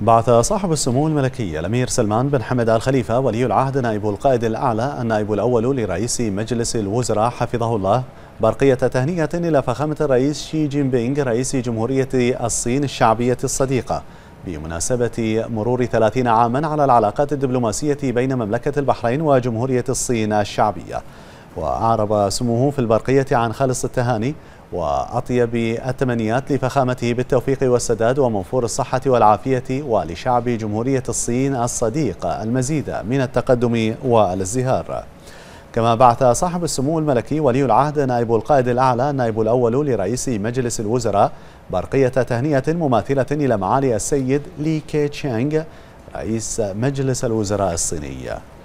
بعث صاحب السمو الملكي الأمير سلمان بن حمد آل خليفة ولي العهد نائب القائد الأعلى النائب الأول لرئيس مجلس الوزراء حفظه الله برقية تهنئة إلى فخامة الرئيس شي جين بينغ رئيس جمهورية الصين الشعبية الصديقة بمناسبة مرور 30 عاما على العلاقات الدبلوماسية بين مملكة البحرين وجمهورية الصين الشعبية وأعرب سموه في البرقية عن خالص التهاني وأطيب التمنيات لفخامته بالتوفيق والسداد ومنفور الصحة والعافية ولشعب جمهورية الصين الصديق المزيد من التقدم والازدهار كما بعث صاحب السمو الملكي ولي العهد نائب القائد الأعلى النائب الأول لرئيس مجلس الوزراء برقية تهنئة مماثلة إلى معالي السيد لي كي تشانغ رئيس مجلس الوزراء الصيني